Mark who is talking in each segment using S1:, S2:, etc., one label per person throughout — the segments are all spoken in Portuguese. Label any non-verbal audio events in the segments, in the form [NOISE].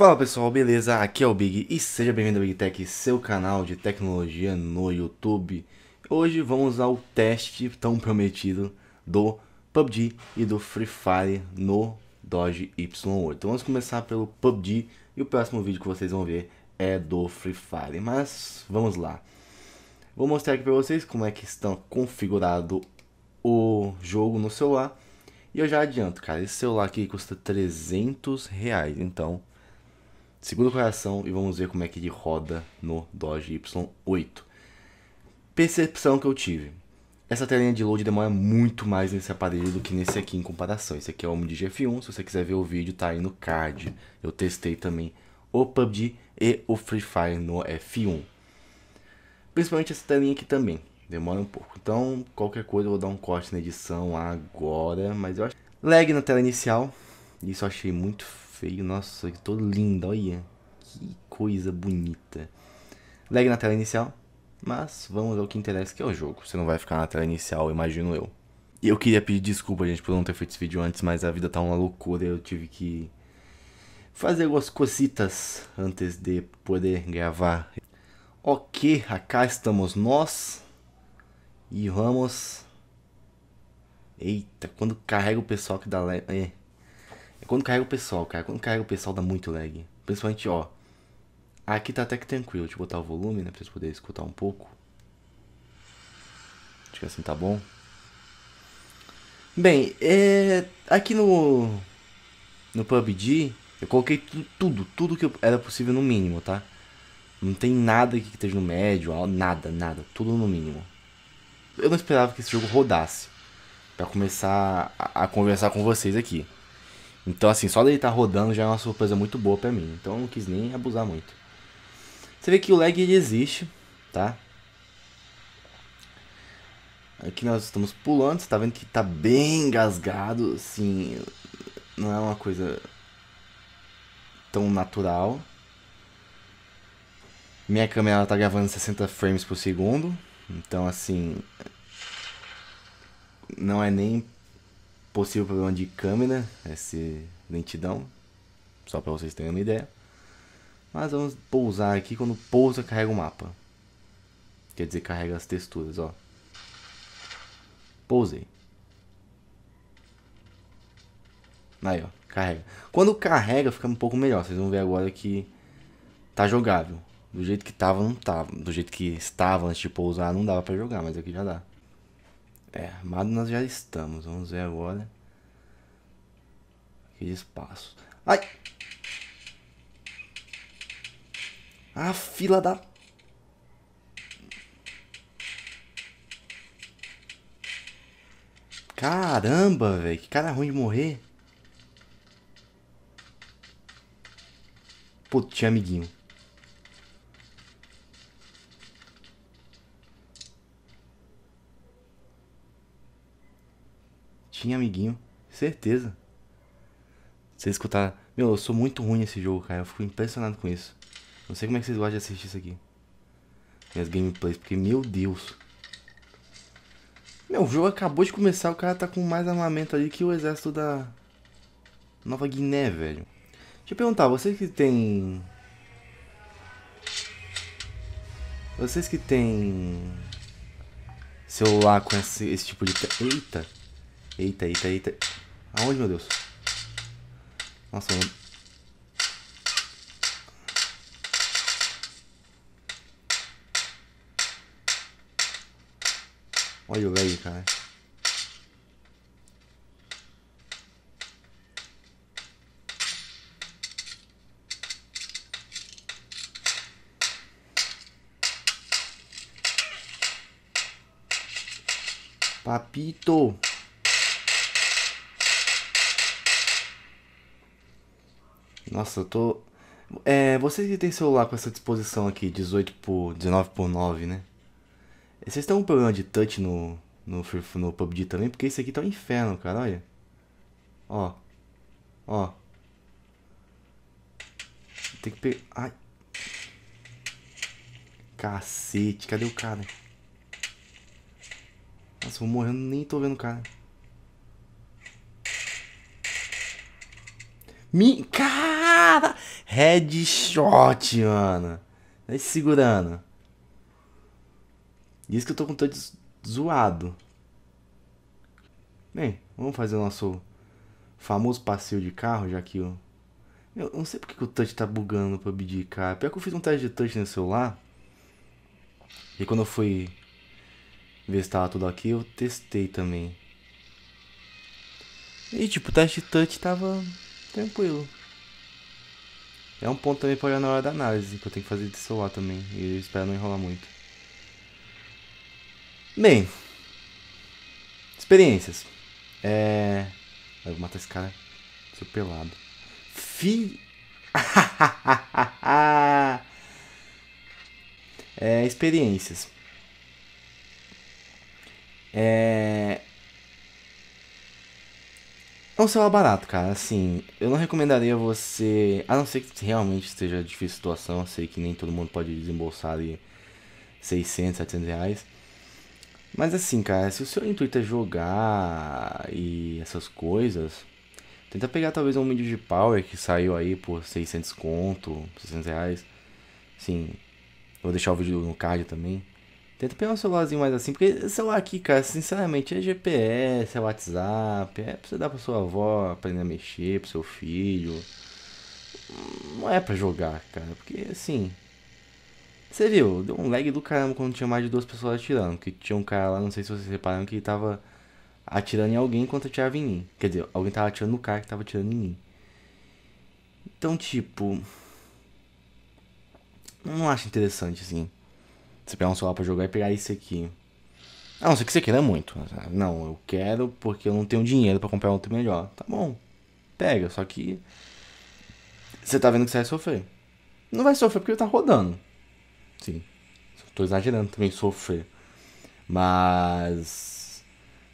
S1: Fala pessoal, beleza? Aqui é o Big e seja bem-vindo ao Big Tech, seu canal de tecnologia no YouTube. Hoje vamos ao teste tão prometido do PUBG e do Free Fire no Dodge Y8. Então vamos começar pelo PUBG e o próximo vídeo que vocês vão ver é do Free Fire, mas vamos lá. Vou mostrar aqui para vocês como é que está configurado o jogo no celular. E eu já adianto, cara, esse celular aqui custa 300 reais, então Segundo correção e vamos ver como é que ele roda no Dodge Y8. Percepção que eu tive. Essa telinha de load demora muito mais nesse aparelho do que nesse aqui em comparação. Esse aqui é o Omni GF1, se você quiser ver o vídeo tá aí no card. Eu testei também o PUBG e o Free Fire no F1. Principalmente essa telinha aqui também, demora um pouco. Então, qualquer coisa eu vou dar um corte na edição agora, mas eu acho... Lag na tela inicial, isso eu achei muito feio. Nossa, que todo lindo, olha. Que coisa bonita. Lag na tela inicial. Mas vamos ao que interessa, que é o jogo. Você não vai ficar na tela inicial, imagino eu. E eu queria pedir desculpa, gente, por não ter feito esse vídeo antes, mas a vida tá uma loucura. Eu tive que fazer algumas cositas antes de poder gravar. Ok, acá estamos nós. E vamos... Eita, quando carrega o pessoal que dá... É, quando carrega o pessoal, cara, quando carrega o pessoal dá muito lag. Principalmente, ó. Aqui tá até que tranquilo. Deixa eu botar o volume, né? Pra vocês poderem escutar um pouco. Acho que assim tá bom. Bem, é, aqui no. No PUBG, eu coloquei tudo, tudo, tudo que era possível no mínimo, tá? Não tem nada aqui que esteja no médio, nada, nada. Tudo no mínimo. Eu não esperava que esse jogo rodasse. para começar a, a conversar com vocês aqui. Então, assim, só dele estar tá rodando já é uma surpresa muito boa para mim. Então, eu não quis nem abusar muito. Você vê que o lag ele existe, tá? Aqui nós estamos pulando, você tá vendo que tá bem engasgado, assim, não é uma coisa tão natural. Minha câmera ela tá gravando 60 frames por segundo, então assim, não é nem possível problema de câmera, essa lentidão, só para vocês terem uma ideia. Mas vamos pousar aqui, quando pousa carrega o mapa. Quer dizer, carrega as texturas, ó. Pousei. Aí, ó, carrega. Quando carrega fica um pouco melhor, vocês vão ver agora que tá jogável. Do jeito que tava, não tava. Do jeito que estava antes de pousar, não dava pra jogar, mas aqui já dá. É, armado nós já estamos. Vamos ver agora. Que espaço. Ai! A fila da... Caramba, velho. Que cara ruim de morrer. Putz, amiguinho. Tinha, amiguinho. Certeza. Vocês escutaram. Meu, eu sou muito ruim nesse jogo, cara. Eu fico impressionado com isso. Não sei como é que vocês gostam de assistir isso aqui. Minhas gameplays, porque, meu Deus. Meu, o jogo acabou de começar, o cara tá com mais armamento ali que o exército da Nova Guiné, velho. Deixa eu perguntar, vocês que tem... Vocês que tem... Celular com esse, esse tipo de... Eita! Eita, eita, eita. Aonde, meu Deus? Nossa, mano. Olha o velho, cara. Papito. Nossa, eu tô. É, vocês que tem celular com essa disposição aqui, 18 por 19 por 9, né? Vocês têm um problema de touch no, no, no PUBG também? Porque isso aqui tá um inferno, cara, olha. Ó. Ó. Tem que pegar... Ai. Cacete, cadê o cara? Nossa, vou morrendo, nem tô vendo o cara. Me... Cara! Headshot, mano. Vai tá se segurando. Diz que eu tô com todo zoado. Bem, vamos fazer o nosso famoso passeio de carro, já que eu... eu não sei porque que o touch tá bugando pra pedir, cara. Pior que eu fiz um teste de touch no celular. E quando eu fui ver se tava tudo aqui, eu testei também. E tipo, o teste de touch tava tranquilo. É um ponto também para olhar na hora da análise, que eu tenho que fazer de celular também. E espero não enrolar muito. Bem. Experiências. É. Eu vou matar esse cara. Seu pelado. Fi. [LAUGHS] é, experiências. É, é um celular barato, cara. Assim, eu não recomendaria você. A não ser que realmente esteja difícil a situação. Eu sei que nem todo mundo pode desembolsar ali 600, 700 reais. Mas assim, cara, se o seu intuito é jogar e essas coisas, tenta pegar talvez um vídeo de Power que saiu aí por 600 conto, 600 reais. Sim, vou deixar o vídeo no card também. Tenta pegar um celularzinho mais assim, porque celular aqui, cara, sinceramente, é GPS, é WhatsApp, é pra você dar pra sua avó aprender a mexer, pro seu filho. Não é pra jogar, cara, porque assim. Você viu, deu um lag do caramba quando tinha mais de duas pessoas atirando. Que tinha um cara lá, não sei se vocês repararam, que tava atirando em alguém enquanto atirava em mim. Quer dizer, alguém tava atirando no cara que tava atirando em mim. Então, tipo. Não acho interessante, assim. Você pegar um celular pra jogar e pegar isso aqui. A ah, não ser que você queira é muito. Não, eu quero porque eu não tenho dinheiro para comprar outro melhor. Tá bom. Pega, só que. Você tá vendo que você vai sofrer. Não vai sofrer porque ele tá rodando. Sim. Tô exagerando também, sofrer. Mas.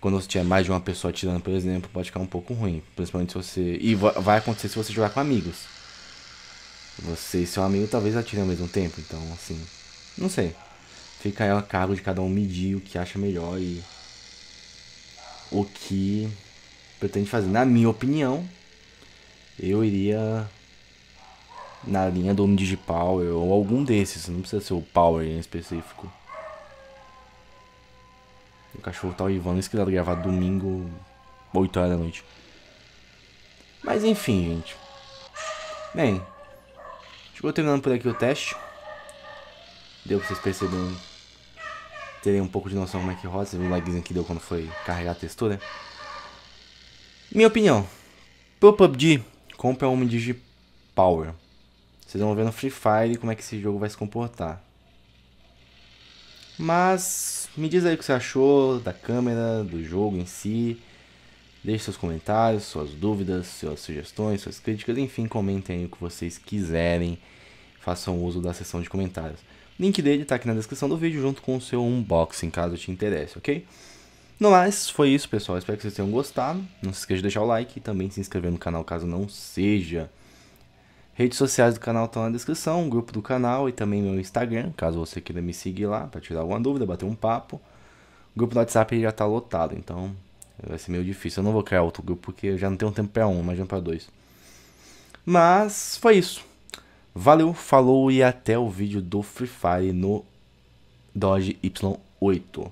S1: Quando você tiver mais de uma pessoa tirando, por exemplo, pode ficar um pouco ruim. Principalmente se você. E vai acontecer se você jogar com amigos. Você e seu amigo talvez atirem ao mesmo tempo, então assim. Não sei. Fica aí a cargo de cada um medir o que acha melhor e o que pretende fazer. Na minha opinião, eu iria na linha do Digipower ou algum desses, não precisa ser o Power em específico. O cachorro tá o Ivan, isso que dá gravar domingo, 8 horas da noite. Mas enfim, gente. Bem, chegou terminando por aqui o teste. Deu pra vocês perceberem terem um pouco de noção como é que roda. Você viu o lagzinho que deu quando foi carregar a textura. Minha opinião. Pro PUBG, compra um de Power. Vocês vão ver no Free Fire como é que esse jogo vai se comportar. Mas me diz aí o que você achou da câmera, do jogo em si. Deixe seus comentários, suas dúvidas, suas sugestões, suas críticas, enfim, comentem aí o que vocês quiserem. Façam uso da seção de comentários. Link dele tá aqui na descrição do vídeo, junto com o seu unboxing, caso te interesse, ok? No mais, foi isso, pessoal. Espero que vocês tenham gostado. Não se esqueça de deixar o like e também se inscrever no canal, caso não seja. Redes sociais do canal estão na descrição, grupo do canal e também meu Instagram, caso você queira me seguir lá para tirar alguma dúvida, bater um papo. O grupo do WhatsApp já tá lotado, então vai ser meio difícil. Eu não vou criar outro grupo porque eu já não tenho tempo para um, imagina para dois. Mas foi isso. Valeu, falou e até o vídeo do Free Fire no Dodge Y8.